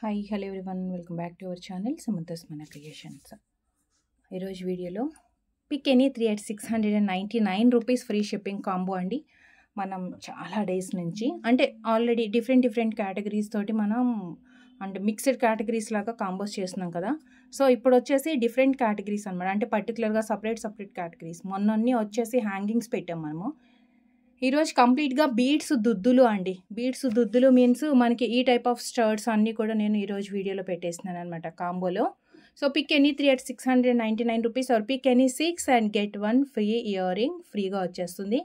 hi hello one welcome back to our channel సుమంతస్ మన creations ఈరోజు వీడియోలో pick any three eight six hundred and ninety nine rupees free shipping combo అండి మనం చాలా days నుంచి అంటే ఆల్రెడీ డిఫరెంట్ డిఫరెంట్ కేటగిరీస్ తోటి మనం అంటే మిక్స్డ్ కేటగిరీస్ లాగా కాంబోస్ చేస్తున్నాం కదా సో ఇప్పుడు వచ్చేసి డిఫరెంట్ కేటగిరీస్ అనమాట అంటే పర్టికులర్గా సపరేట్ సపరేట్ కేటగిరీస్ మొన్న వచ్చేసి హ్యాంగింగ్స్ పెట్టాం మనము ఈరోజు కంప్లీట్గా బీడ్స్ దుద్దులు అండి బీడ్స్ దుద్దులు మీన్స్ మనకి ఈ టైప్ ఆఫ్ స్టర్ట్స్ అన్నీ కూడా నేను ఈరోజు వీడియోలో పెట్టేసినాను అనమాట కాంబోలో so pick any three at six hundred ninety nine rupees or pick any six and get one free ear ring ఫ్రీగా వచ్చేస్తుంది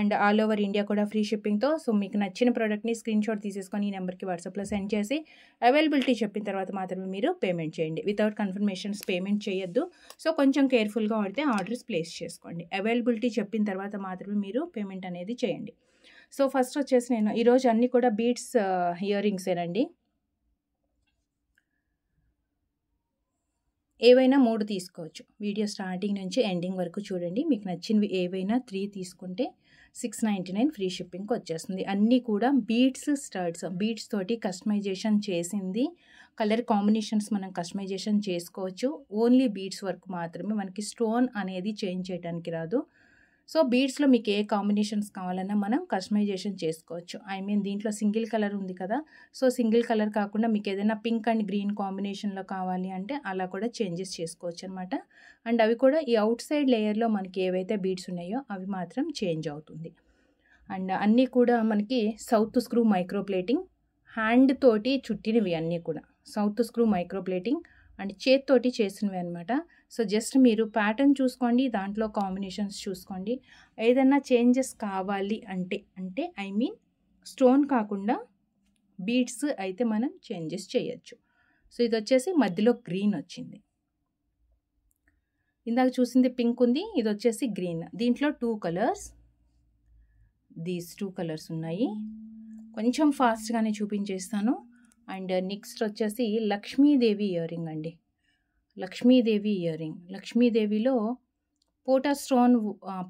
అండ్ ఆల్ ఓవర్ ఇండియా కూడా ఫ్రీ షిప్పింగ్తో సో మీకు నచ్చిన ప్రోడక్ట్ని స్క్రీన్ షాట్ తీసేసుకొని ఈ నెంబర్కి వాట్సాప్లో సెండ్ చేసి అవైలబిలిటీ చెప్పిన తర్వాత మాత్రమే మీరు పేమెంట్ చేయండి వితౌట్ కన్ఫర్మేషన్స్ పేమెంట్ చేయొద్దు సో కొంచెం కేర్ఫుల్గా వాడితే ఆర్డర్స్ ప్లేస్ చేసుకోండి అవైలబిలిటీ చెప్పిన తర్వాత మాత్రమే మీరు పేమెంట్ అనేది చేయండి సో ఫస్ట్ వచ్చేసి నేను ఈరోజు అన్నీ కూడా బీట్స్ ఇయర్ రింగ్సేనండి ఏవైనా మూడు తీసుకోవచ్చు వీడియో స్టార్టింగ్ నుంచి ఎండింగ్ వరకు చూడండి మీకు నచ్చినవి ఏవైనా త్రీ తీసుకుంటే సిక్స్ నైంటీ నైన్ ఫ్రీ షిప్పింగ్కి వచ్చేస్తుంది అన్నీ కూడా బీట్స్ స్టర్ట్స్ బీట్స్ తోటి కస్టమైజేషన్ చేసింది కలర్ కాంబినేషన్స్ మనం కస్టమైజేషన్ చేసుకోవచ్చు ఓన్లీ బీట్స్ వరకు మాత్రమే మనకి స్టోన్ అనేది చేంజ్ చేయడానికి రాదు సో బీడ్స్లో మీకు ఏ కాంబినేషన్స్ కావాలన్నా మనం కస్టమైజేషన్ చేసుకోవచ్చు ఐ మీన్ దీంట్లో సింగిల్ కలర్ ఉంది కదా సో సింగిల్ కలర్ కాకుండా మీకు ఏదైనా పింక్ అండ్ గ్రీన్ కాంబినేషన్లో కావాలి అంటే అలా కూడా చేంజెస్ చేసుకోవచ్చు అనమాట అండ్ అవి కూడా ఈ అవుట్ సైడ్ లేయర్లో మనకి ఏవైతే బీడ్స్ ఉన్నాయో అవి మాత్రం చేంజ్ అవుతుంది అండ్ అన్నీ కూడా మనకి సౌత్ స్క్రూ మైక్రోప్లేటింగ్ హ్యాండ్ తోటి చుట్టినవి అన్నీ కూడా సౌత్ స్క్రూ మైక్రోప్లేటింగ్ అండ్ చేత్తోటి చేసినవి అనమాట సో జస్ట్ మీరు ప్యాటర్న్ చూసుకోండి దాంట్లో కాంబినేషన్స్ చూసుకోండి ఏదైనా చేంజెస్ కావాలి అంటే అంటే ఐ మీన్ స్టోన్ కాకుండా బీడ్స్ అయితే మనం చేంజెస్ చేయొచ్చు సో ఇది వచ్చేసి మధ్యలో గ్రీన్ వచ్చింది ఇందాక చూసింది పింక్ ఉంది ఇది వచ్చేసి గ్రీన్ దీంట్లో two colours these two colours ఉన్నాయి కొంచెం ఫాస్ట్గానే చూపించేస్తాను అండ్ నెక్స్ట్ వచ్చేసి లక్ష్మీదేవి ఇయర్ రింగ్ అండి లక్ష్మీదేవి ఇయర్ రింగ్ లక్ష్మీదేవిలో స్టోన్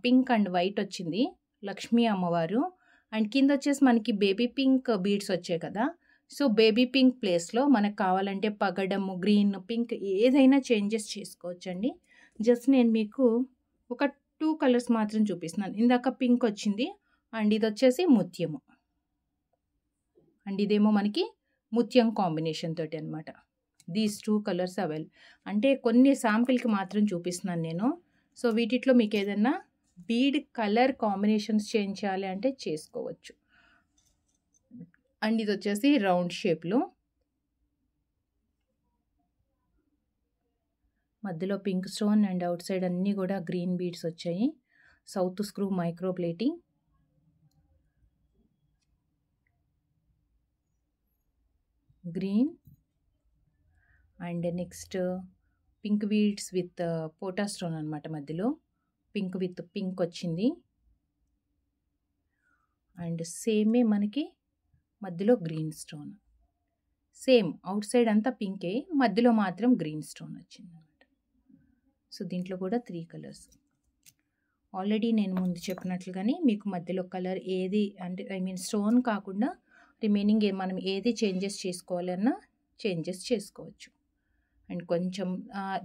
పింక్ అండ్ వైట్ వచ్చింది లక్ష్మీ అమ్మవారు అండ్ కింద వచ్చేసి మనకి బేబీ పింక్ బీడ్స్ వచ్చాయి కదా సో బేబీ పింక్ ప్లేస్లో మనకు కావాలంటే పగడము గ్రీన్ పింక్ ఏదైనా చేంజెస్ చేసుకోవచ్చండి జస్ట్ నేను మీకు ఒక టూ కలర్స్ మాత్రం చూపిస్తున్నాను ఇందాక పింక్ వచ్చింది అండ్ ఇది వచ్చేసి ముత్యము అండ్ ఇదేమో మనకి ముత్యం కాంబినేషన్ తోటి అనమాట దీస్ టూ కలర్స్ అవైల్ అంటే కొన్ని శాంపిల్కి మాత్రం చూపిస్తున్నాను నేను సో వీటిట్లో మీకు ఏదన్నా బీడ్ కలర్ కాంబినేషన్స్ చేంజ్ చేయాలి అంటే చేసుకోవచ్చు అండ్ ఇది వచ్చేసి రౌండ్ షేప్లో మధ్యలో pink stone and outside అన్నీ కూడా గ్రీన్ బీడ్స్ వచ్చాయి south screw micro plating green and next pink beads with పోటా స్టోన్ అనమాట మధ్యలో పింక్ విత్ పింక్ వచ్చింది అండ్ సేమే మనకి మధ్యలో green stone same outside అంతా పింకే మధ్యలో మాత్రం గ్రీన్ స్టోన్ వచ్చింది అనమాట సో దీంట్లో కూడా త్రీ కలర్స్ ఆల్రెడీ నేను ముందు చెప్పినట్లుగానే మీకు మధ్యలో కలర్ ఏది అంటే ఐ మీన్ స్టోన్ కాకుండా రిమైనింగ్ మనం ఏది చేంజెస్ చేసుకోవాలన్నా చేంజెస్ చేసుకోవచ్చు అండ్ కొంచెం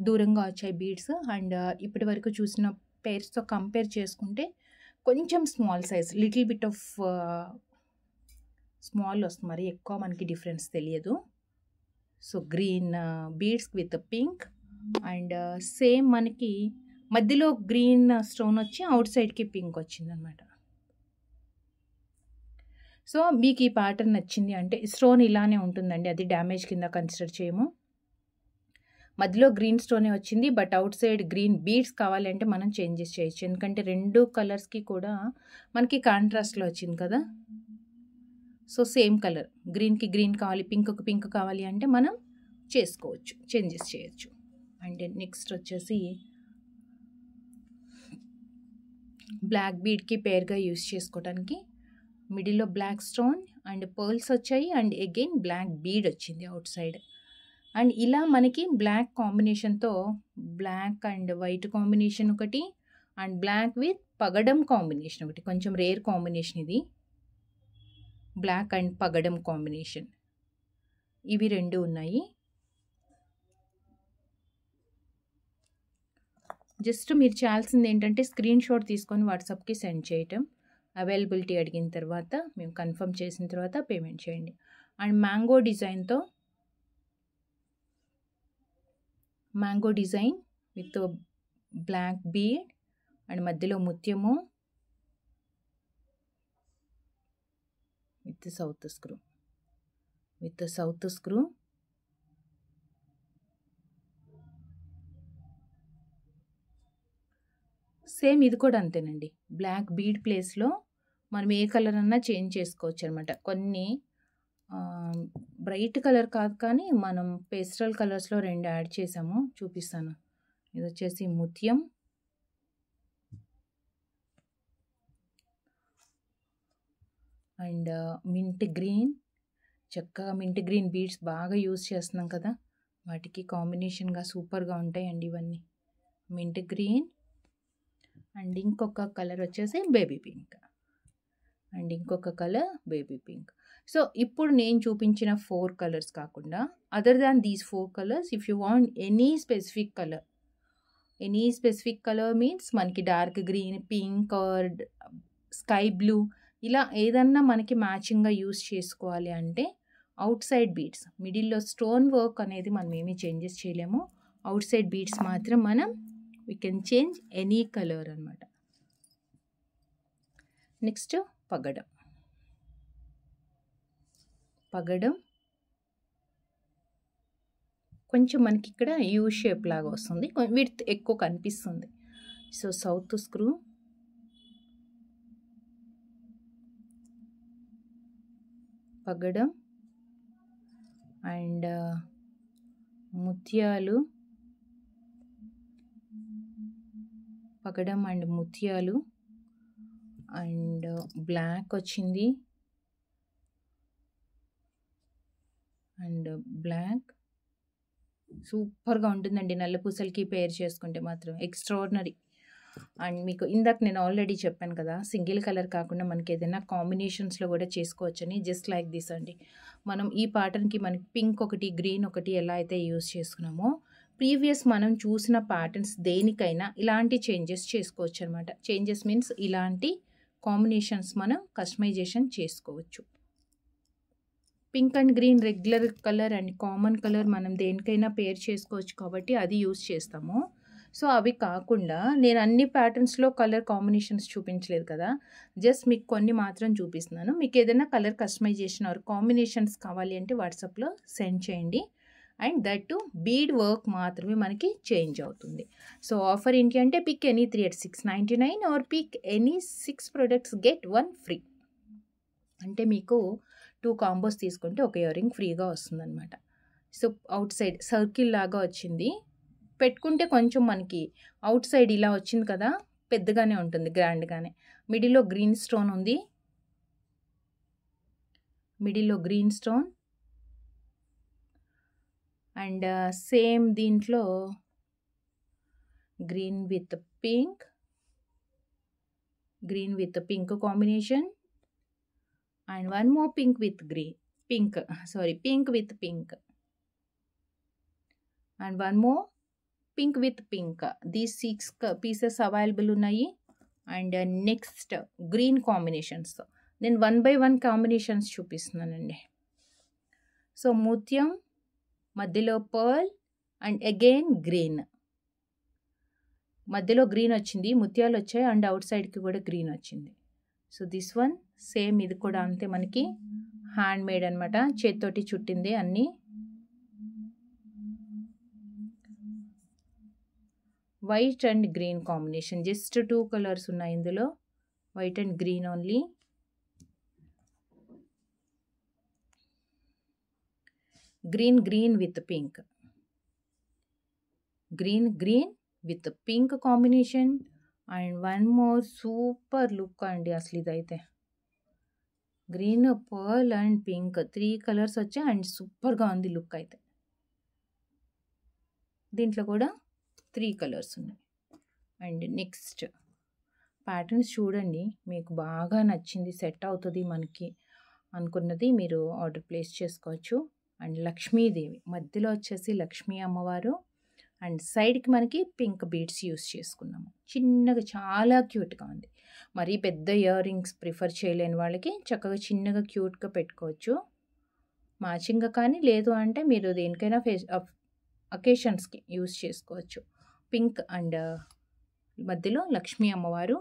దూరంగా వచ్చాయి బీడ్స్ అండ్ ఇప్పటి వరకు చూసిన పేర్స్తో కంపేర్ చేసుకుంటే కొంచెం small size little bit of small వస్తుంది మరి ఎక్కువ మనకి డిఫరెన్స్ తెలియదు so green beads with pink and same మనకి మధ్యలో గ్రీన్ స్టోన్ వచ్చి అవుట్ సైడ్కి పింక్ వచ్చిందనమాట సో మీకు ఈ ప్యాటర్న్ నచ్చింది అంటే స్టోన్ ఇలానే ఉంటుందండి అది డ్యామేజ్ కింద కన్సిడర్ చేయము మధ్యలో గ్రీన్ స్టోనే వచ్చింది but outside green beads కావాలంటే మనం చేంజెస్ చేయొచ్చు ఎందుకంటే రెండు కలర్స్కి కూడా మనకి కాంట్రాస్ట్లో వచ్చింది కదా సో సేమ్ కలర్ గ్రీన్కి గ్రీన్ కావాలి పింక్కి పింక్ కావాలి అంటే మనం చేసుకోవచ్చు చేంజెస్ చేయొచ్చు అండ్ నెక్స్ట్ వచ్చేసి బ్లాక్ బీడ్కి పేర్గా యూస్ చేసుకోవడానికి మిడిల్లో బ్లాక్ స్టోన్ అండ్ పర్ల్స్ వచ్చాయి అండ్ అగైన్ బ్లాక్ బీడ్ వచ్చింది అవుట్ సైడ్ అండ్ ఇలా మనకి బ్లాక్ కాంబినేషన్తో బ్లాక్ అండ్ వైట్ కాంబినేషన్ ఒకటి అండ్ బ్లాక్ విత్ పగడం కాంబినేషన్ ఒకటి కొంచెం రేర్ కాంబినేషన్ ఇది బ్లాక్ అండ్ పగడం కాంబినేషన్ ఇవి రెండు ఉన్నాయి జస్ట్ మీరు చేయాల్సింది ఏంటంటే స్క్రీన్ షాట్ తీసుకొని వాట్సాప్కి సెండ్ చేయటం అవైలబిలిటీ అడిగిన తర్వాత మేము కన్ఫర్మ్ చేసిన తర్వాత పేమెంట్ చేయండి అండ్ మ్యాంగో డిజైన్తో mango design with black bead and మధ్యలో ముత్యము with south screw with south screw same ఇది కూడా అంతేనండి బ్లాక్ బీడ్ ప్లేస్లో మనం ఏ కలర్ అన్నా చేంజ్ చేసుకోవచ్చు అనమాట కొన్ని బ్రైట్ కలర్ కాదు కానీ మనం పేస్టల్ కలర్స్లో రెండు యాడ్ చేసాము చూపిస్తాను ఇది వచ్చేసి ముత్యం అండ్ మింట్ గ్రీన్ చక్కగా మింట్ గ్రీన్ బీడ్స్ బాగా యూజ్ చేస్తున్నాం కదా వాటికి కాంబినేషన్గా సూపర్గా ఉంటాయండి ఇవన్నీ మింట్ గ్రీన్ అండ్ ఇంకొక కలర్ వచ్చేసి బేబీ పింక్ అండ్ ఇంకొక కలర్ బేబీ పింక్ సో ఇప్పుడు నేను చూపించిన ఫోర్ కలర్స్ కాకుండా other than these four colours if you want any specific colour any specific colour means మనకి dark green pink or sky blue ఇలా ఏదన్నా మనకి మ్యాచింగ్గా యూస్ చేసుకోవాలి అంటే అవుట్ సైడ్ బీడ్స్ మిడిల్లో స్టోన్ వర్క్ అనేది మనం ఏమీ చేంజెస్ చేయలేము అవుట్ సైడ్ బీడ్స్ మాత్రం మనం we can change any colour అనమాట నెక్స్ట్ పగడం పగడం కొంచెం మనకి ఇక్కడ యూ షేప్ లాగా వస్తుంది విడ్త్ ఎక్కువ కనిపిస్తుంది సో సౌత్ స్క్రూ పగడం అండ్ ముత్యాలు పగడం అండ్ ముత్యాలు అండ్ బ్లాక్ వచ్చింది అండ్ బ్లాక్ సూపర్గా ఉంటుందండి నల్ల పూసలకి పేర్ చేసుకుంటే మాత్రం ఎక్స్ట్రాడినరీ అండ్ మీకు ఇందాక నేను ఆల్రెడీ చెప్పాను కదా సింగిల్ కలర్ కాకుండా మనకి ఏదైనా కాంబినేషన్స్లో కూడా చేసుకోవచ్చని జస్ట్ లైక్ దిస్ అండి మనం ఈ ప్యాటర్న్కి మనకి పింక్ ఒకటి గ్రీన్ ఒకటి ఎలా అయితే యూస్ చేసుకున్నామో ప్రీవియస్ మనం చూసిన ప్యాటర్న్స్ దేనికైనా ఇలాంటి చేంజెస్ చేసుకోవచ్చు అనమాట చేంజెస్ మీన్స్ ఇలాంటి కాంబినేషన్స్ మనం కస్టమైజేషన్ చేసుకోవచ్చు pink and green regular colour and common colour మనం దేనికైనా పేర్ చేసుకోవచ్చు కాబట్టి అది యూస్ చేస్తాము సో అవి కాకుండా నేను అన్ని ప్యాటర్న్స్లో కలర్ కాంబినేషన్స్ చూపించలేదు కదా జస్ట్ మీకు కొన్ని మాత్రం చూపిస్తున్నాను మీకు ఏదైనా కలర్ కస్టమైజేషన్ ఆర్ కాంబినేషన్స్ కావాలి అంటే వాట్సాప్లో సెండ్ చేయండి and that too bead work మాత్రమే మనకి చేంజ్ అవుతుంది సో ఆఫర్ ఏంటి అంటే pick any three at six ninety nine or pick any six products get one free అంటే మీకు టూ కాంబోస్ తీసుకుంటే ఒక ఇయర్ రింగ్ ఫ్రీగా వస్తుందన్నమాట సో అవుట్ సైడ్ సర్కిల్ లాగా వచ్చింది పెట్టుకుంటే కొంచెం మనకి అవుట్ సైడ్ ఇలా వచ్చింది కదా పెద్దగానే ఉంటుంది గ్రాండ్గానే మిడిల్లో గ్రీన్ స్టోన్ ఉంది మిడిల్లో గ్రీన్ స్టోన్ అండ్ సేమ్ దీంట్లో green with pink green with pink combination and one more pink with grey pink sorry pink with pink and one more pink with pink these six pieces available ఉన్నాయి and next green combinations నేను one by one combinations చూపిస్తున్నానండి so ముత్యం మధ్యలో pearl and again green మధ్యలో green వచ్చింది ముత్యాలు వచ్చాయి and out సైడ్కి కూడా గ్రీన్ వచ్చింది సో దిస్ వన్ సేమ్ ఇది కూడా అంతే మనకి హ్యాండ్ మేడ్ అనమాట చేత్తోటి చుట్టింది అన్నీ white and green combination just two colours ఉన్నాయి ఇందులో white and green only green green with pink green green with pink combination and one more super look అండి అసలు ఇదైతే green pearl and pink three colours వచ్చాయి and సూపర్గా ఉంది look అయితే దీంట్లో కూడా త్రీ కలర్స్ ఉన్నాయి అండ్ నెక్స్ట్ ప్యాటర్న్స్ చూడండి మీకు బాగా నచ్చింది సెట్ అవుతుంది మనకి అనుకున్నది మీరు ఆర్డర్ ప్లేస్ చేసుకోవచ్చు అండ్ లక్ష్మీదేవి మధ్యలో వచ్చేసి లక్ష్మీ అమ్మవారు అండ్ సైడ్కి మనకి పింక్ బీడ్స్ యూస్ చేసుకున్నాము చిన్నగా చాలా క్యూట్గా ఉంది మరీ పెద్ద ఇయర్ రింగ్స్ ప్రిఫర్ చేయలేని వాళ్ళకి చక్కగా చిన్నగా క్యూట్గా పెట్టుకోవచ్చు మ్యాచింగ్గా కానీ లేదు అంటే మీరు దేనికైనా ఫే అకేషన్స్కి యూస్ చేసుకోవచ్చు పింక్ అండ్ మధ్యలో లక్ష్మీ అమ్మవారు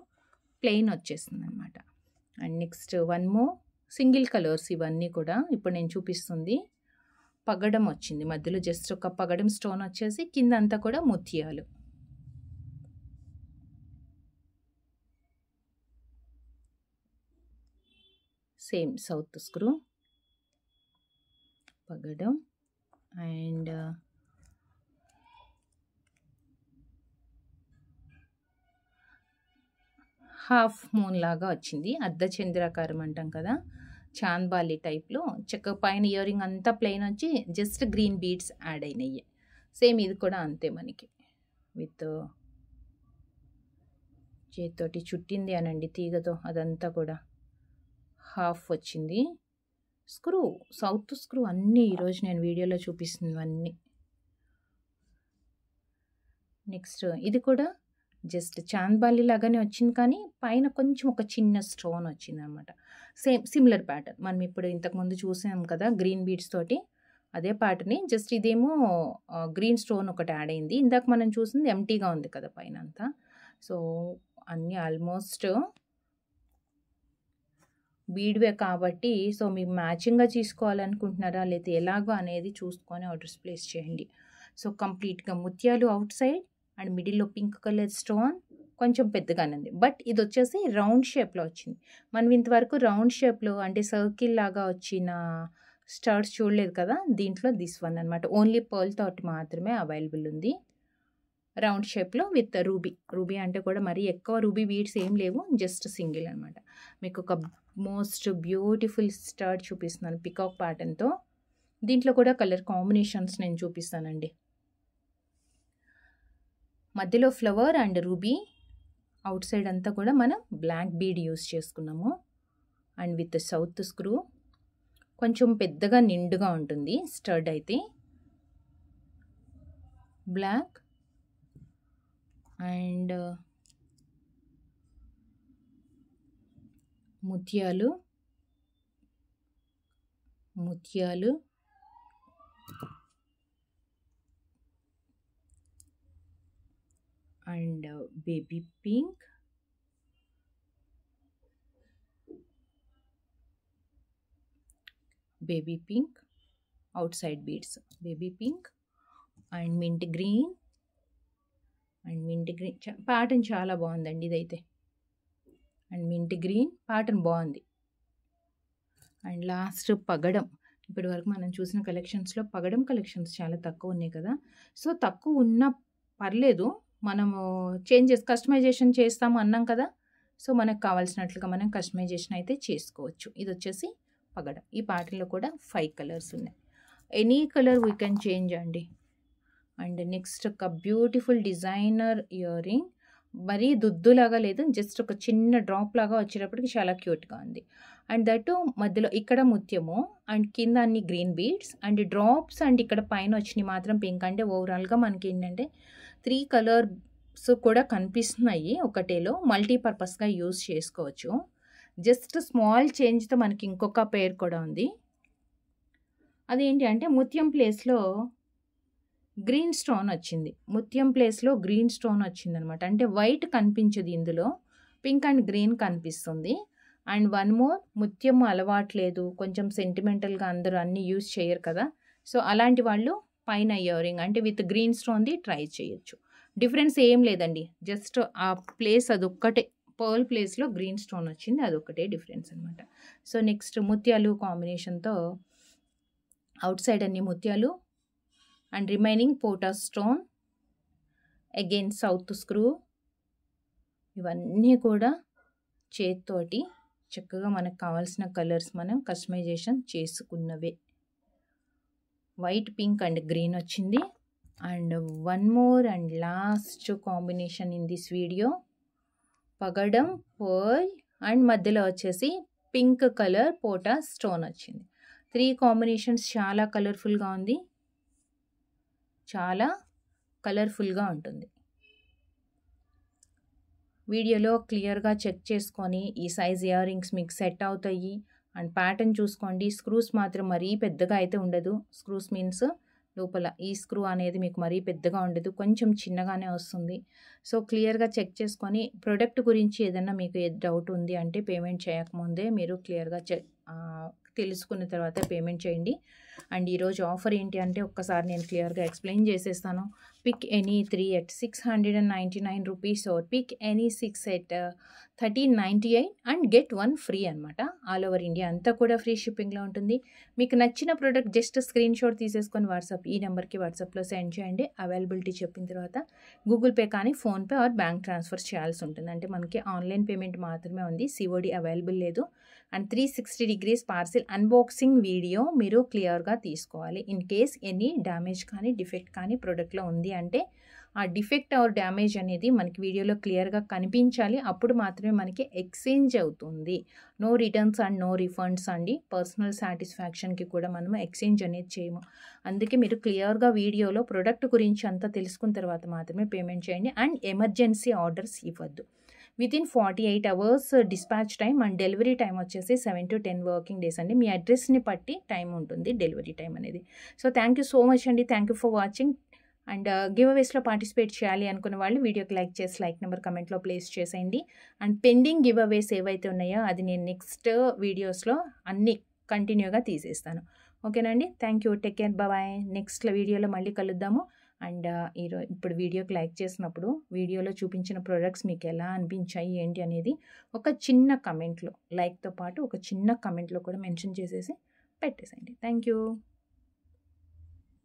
ప్లెయిన్ వచ్చేస్తుంది అనమాట and next one more single colours ఇవన్నీ కూడా ఇప్పుడు నేను చూపిస్తుంది పగడం వచ్చింది మధ్యలో జస్ట్ ఒక పగడం స్టోన్ వచ్చేసి కింద అంతా కూడా ముత్యాలు సేమ్ సౌత్ స్క్రూ పగడం అండ్ uh, హాఫ్ మూన్ లాగా వచ్చింది అర్ధ చంద్రాకారం అంటాం కదా చాంద్బాలి టైప్లో చెక్క పైన ఇయరింగ్ అంతా ప్లెయిన్ వచ్చి జస్ట్ గ్రీన్ బీడ్స్ యాడ్ అయినాయి సేమ్ ఇది కూడా అంతే మనకి విత్ uh, చేతితోటి చుట్టింది అనండి తీగతో అదంతా కూడా హాఫ్ వచ్చింది స్క్రూ సౌత్ స్క్రూ అన్నీ ఈరోజు నేను వీడియోలో చూపిస్తున్నవన్నీ నెక్స్ట్ ఇది కూడా జస్ట్ చాంద్బాలి లాగానే వచ్చింది కానీ పైన కొంచెం ఒక చిన్న స్టోన్ వచ్చింది అనమాట సేమ్ సిమిలర్ ప్యాటర్న్ మనం ఇప్పుడు ఇంతకుముందు చూసాం కదా గ్రీన్ బీడ్స్ తోటి అదే ప్యాటర్ని జస్ట్ ఇదేమో గ్రీన్ స్టోన్ ఒకటి యాడ్ అయింది ఇందాక మనం చూసింది ఎంటీగా ఉంది కదా పైన అంతా సో అన్నీ ఆల్మోస్ట్ వీడివే కాబట్టి సో మీరు మ్యాచింగ్గా తీసుకోవాలనుకుంటున్నారా లేదా ఎలాగో అనేది చూసుకొని ఆర్డర్స్ ప్లేస్ చేయండి సో కంప్లీట్గా ముత్యాలు అవుట్ సైడ్ అండ్ మిడిల్లో పింక్ కలర్ స్టోన్ కొంచెం పెద్దగానే ఉంది బట్ ఇది వచ్చేసి రౌండ్ షేప్లో వచ్చింది మనం ఇంతవరకు రౌండ్ షేప్లో అంటే సర్కిల్ లాగా వచ్చిన స్టార్స్ చూడలేదు కదా దీంట్లో దిస్ వన్ అనమాట ఓన్లీ పర్ల్ తోటి మాత్రమే అవైలబుల్ ఉంది రౌండ్ షేప్లో విత్ రూబీ రూబీ అంటే కూడా మరీ ఎక్కువ రూబీ బీడ్స్ ఏం లేవు జస్ట్ సింగిల్ అనమాట మీకు ఒక మోస్ట్ బ్యూటిఫుల్ స్టార్ట్ చూపిస్తున్నాను పికాక్ ప్యాటర్న్తో దీంట్లో కూడా కలర్ కాంబినేషన్స్ నేను చూపిస్తానండి మధ్యలో flower and ruby outside అంతా కూడా మనం బ్లాక్ బీడ్ యూస్ చేసుకున్నాము అండ్ విత్ సౌత్ స్క్రూ కొంచెం పెద్దగా నిండుగా ఉంటుంది స్టర్డ్ అయితే black and mutialu, mutialu, and baby pink baby pink outside beads baby pink and mint green and mint green pattern చాలా బాగుందండి ఇదైతే అండ్ మింట్ గ్రీన్ ప్యాటర్న్ బాగుంది అండ్ లాస్ట్ పగడం ఇప్పటి వరకు మనం చూసిన కలెక్షన్స్లో పగడం కలెక్షన్స్ చాలా తక్కువ ఉన్నాయి కదా సో తక్కువ ఉన్న పర్లేదు మనము చేంజెస్ కస్టమైజేషన్ చేస్తాము అన్నాం కదా సో మనకు కావాల్సినట్లుగా మనం కస్టమైజేషన్ అయితే చేసుకోవచ్చు ఇది వచ్చేసి పగడం ఈ పాటల్లో కూడా ఫైవ్ కలర్స్ ఉన్నాయి any colour we can change అండి అండ్ నెక్స్ట్ ఒక బ్యూటిఫుల్ డిజైనర్ ఇయరింగ్ మరీ దుద్దులాగా లేదు జస్ట్ ఒక చిన్న డ్రాప్ లాగా వచ్చేటప్పటికి చాలా క్యూట్గా ఉంది అండ్ దట్ మధ్యలో ఇక్కడ ముత్యము అండ్ కింద అన్ని green beads and drops and ఇక్కడ పైన వచ్చినాయి మాత్రం పింక్ అంటే ఓవరాల్గా మనకి ఏంటంటే త్రీ కలర్స్ కూడా కనిపిస్తున్నాయి ఒకటేలో మల్టీపర్పస్గా యూజ్ చేసుకోవచ్చు జస్ట్ స్మాల్ చేంజ్తో మనకి ఇంకొక పేరు కూడా ఉంది అదేంటి అంటే ముత్యం ప్లేస్లో గ్రీన్ స్టోన్ వచ్చింది ముత్యం ప్లేస్లో గ్రీన్ స్టోన్ వచ్చింది అనమాట అంటే వైట్ కనిపించదు ఇందులో పింక్ అండ్ గ్రీన్ కనిపిస్తుంది అండ్ వన్ మోర్ ముత్యం అలవాట్లేదు కొంచెం సెంటిమెంటల్గా అందరూ అన్నీ యూజ్ చేయరు కదా సో అలాంటి వాళ్ళు పైన ఇయరింగ్ అంటే విత్ గ్రీన్ స్టోన్ది ట్రై చేయొచ్చు డిఫరెన్స్ ఏం లేదండి జస్ట్ ఆ ప్లేస్ అదొక్కటే పర్ల్ ప్లేస్లో గ్రీన్ స్టోన్ వచ్చింది అదొక్కటే డిఫరెన్స్ అనమాట సో నెక్స్ట్ ముత్యాలు కాంబినేషన్తో అవుట్ సైడ్ అన్ని ముత్యాలు and remaining porter stone again south screw ఇవన్నీ కూడా చేత్తోటి చక్కగా మనకు కావాల్సిన కలర్స్ మనం కస్టమైజేషన్ చేసుకున్నవే వైట్ పింక్ అండ్ గ్రీన్ వచ్చింది and one more and last combination in this video పగడం పర్ల్ అండ్ మధ్యలో వచ్చేసి పింక్ కలర్ పోటా స్టోన్ వచ్చింది త్రీ కాంబినేషన్స్ చాలా కలర్ఫుల్గా ఉంది చాలా కలర్ఫుల్గా ఉంటుంది వీడియోలో క్లియర్గా చెక్ చేసుకొని ఈ సైజ్ ఇయర్ రింగ్స్ మీకు సెట్ అవుతాయి అండ్ ప్యాటర్న్ చూసుకోండి స్క్రూస్ మాత్రం మరీ పెద్దగా అయితే ఉండదు స్క్రూస్ మీన్స్ లోపల ఈ స్క్రూ అనేది మీకు మరీ పెద్దగా ఉండదు కొంచెం చిన్నగానే వస్తుంది సో క్లియర్గా చెక్ చేసుకొని ప్రోడక్ట్ గురించి ఏదైనా మీకు డౌట్ ఉంది అంటే పేమెంట్ చేయకముందే మీరు క్లియర్గా చెక్ తెలుసుకున్న తర్వాత పేమెంట్ చేయండి అండ్ ఈరోజు ఆఫర్ ఏంటి అంటే ఒక్కసారి నేను క్లియర్గా ఎక్స్ప్లెయిన్ చేసేస్తాను pick any three at six hundred and ninety nine rupees or pick any six at thirteen ninety eight and get one free అనమాట ఆల్ ఓవర్ ఇండియా అంతా కూడా ఫ్రీ షిప్పింగ్లో ఉంటుంది మీకు నచ్చిన ప్రోడక్ట్ జస్ట్ స్క్రీన్ షాట్ తీసేసుకొని WhatsApp ఈ నెంబర్కి వాట్సాప్లో సెండ్ చేయండి అవైలబిలిటీ చెప్పిన తర్వాత గూగుల్ పే కానీ ఫోన్పే ఆర్ బ్యాంక్ ట్రాన్స్ఫర్ చేయాల్సి ఉంటుంది అంటే మనకి ఆన్లైన్ పేమెంట్ మాత్రమే ఉంది సిఓడి అవైలబుల్ లేదు and three sixty degrees parcel unboxing video మీరు క్లియర్గా తీసుకోవాలి ఇన్ కేస్ ఎనీ డ్యామేజ్ కానీ డిఫెక్ట్ కానీ ప్రోడక్ట్లో ఉంది అంటే ఆ డిఫెక్ట్ ఆర్ డ్యామేజ్ అనేది మనకి వీడియోలో క్లియర్గా కనిపించాలి అప్పుడు మాత్రమే మనకి ఎక్స్చేంజ్ అవుతుంది no returns and no refunds అండి పర్సనల్ సాటిస్ఫాక్షన్కి కూడా మనము ఎక్స్చేంజ్ అనేది చేయము అందుకే మీరు క్లియర్గా వీడియోలో ప్రోడక్ట్ గురించి అంతా తెలుసుకున్న తర్వాత మాత్రమే పేమెంట్ చేయండి అండ్ ఎమర్జెన్సీ ఆర్డర్స్ ఇవ్వద్దు within forty eight hours dispatch time and delivery time వచ్చేసి seven to ten working days అండి మీ అడ్రస్ని బట్టి టైం ఉంటుంది డెలివరీ టైం అనేది so thank you so much అండి thank you for watching and uh, గివ్ అవేస్లో పార్టిసిపేట్ చేయాలి అనుకున్న వాళ్ళు వీడియోకి లైక్ చేసి లైక్ నెంబర్ కమెంట్లో ప్లేస్ చేసేయండి అండ్ పెండింగ్ గివ్ అవేస్ ఏవైతే ఉన్నాయో అది నేను నెక్స్ట్ వీడియోస్లో అన్ని కంటిన్యూగా తీసేస్తాను ఓకేనండి thank you take care bye next వీడియోలో మళ్ళీ కలుద్దాము అండ్ ఈరో ఇప్పుడు వీడియోకి లైక్ చేసినప్పుడు వీడియోలో చూపించిన ప్రొడక్ట్స్ మీకు ఎలా అనిపించాయి ఏంటి అనేది ఒక చిన్న కమెంట్లో లైక్తో పాటు ఒక చిన్న కమెంట్లో కూడా మెన్షన్ చేసేసి పెట్టేసేయండి థ్యాంక్ యూ